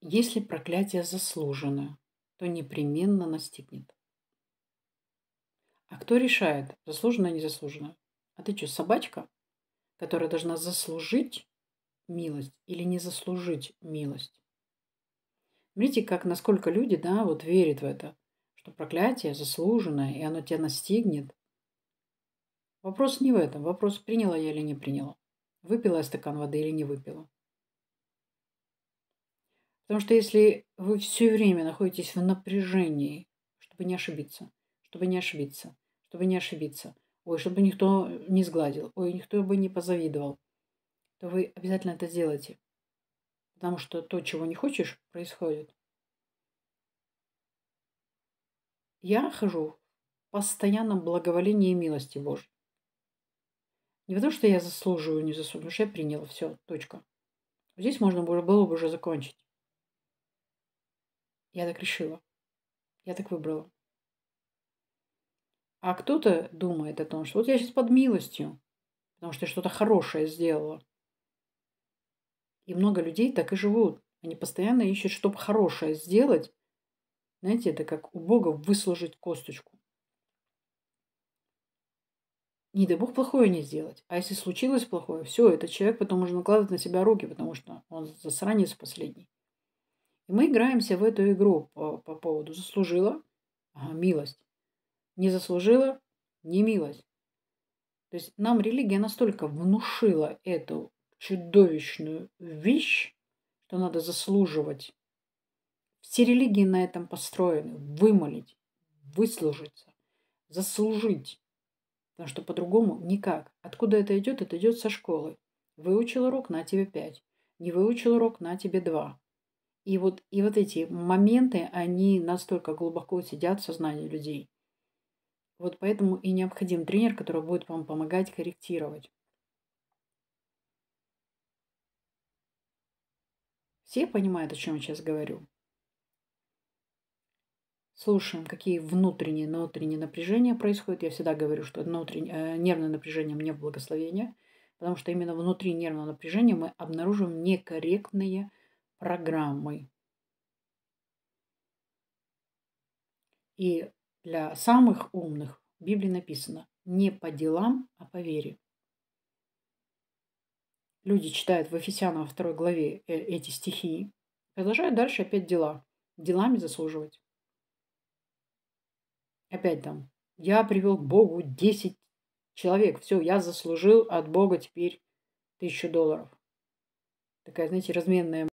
Если проклятие заслужено, то непременно настигнет. А кто решает, заслуженно или не заслуженно? А ты что, собачка, которая должна заслужить милость или не заслужить милость? Видите, как насколько люди, да, вот верят в это, что проклятие заслуженное, и оно тебя настигнет. Вопрос не в этом. Вопрос, приняла я или не приняла. Выпила я стакан воды или не выпила. Потому что если вы все время находитесь в напряжении, чтобы не ошибиться, чтобы не ошибиться, чтобы не ошибиться, ой, чтобы никто не сгладил, ой, никто бы не позавидовал, то вы обязательно это сделаете. Потому что то, чего не хочешь, происходит. Я хожу в постоянном благоволении и милости Божьей. Не потому, что я заслуживаю, не заслуживаю, потому что я приняла все, точка. Здесь можно было бы уже закончить. Я так решила. Я так выбрала. А кто-то думает о том, что вот я сейчас под милостью, потому что я что-то хорошее сделала. И много людей так и живут. Они постоянно ищут, чтобы хорошее сделать. Знаете, это как у Бога выслужить косточку. Не дай Бог плохое не сделать. А если случилось плохое, все, этот человек потом уже накладывает на себя руки, потому что он засранец последний. И мы играемся в эту игру по, по поводу заслужила ага, милость, не заслужила не милость. То есть нам религия настолько внушила эту чудовищную вещь, что надо заслуживать. Все религии на этом построены. Вымолить, выслужиться, заслужить. Потому что по-другому никак. Откуда это идет? Это идет со школы. Выучил урок, на тебе пять. Не выучил урок, на тебе два. И вот, и вот эти моменты, они настолько глубоко сидят в сознании людей. Вот поэтому и необходим тренер, который будет вам помогать корректировать. Все понимают, о чем я сейчас говорю? Слушаем, какие внутренние, внутренние напряжения происходят. Я всегда говорю, что внутреннее, э, нервное напряжение мне в благословение, потому что именно внутри нервного напряжения мы обнаруживаем некорректные программой И для самых умных в Библии написано не по делам, а по вере. Люди читают в Ефесянам 2 главе э, эти стихи, продолжают дальше опять дела, делами заслуживать. Опять там, я привел к Богу 10 человек, все, я заслужил от Бога теперь тысячу долларов. Такая, знаете, разменная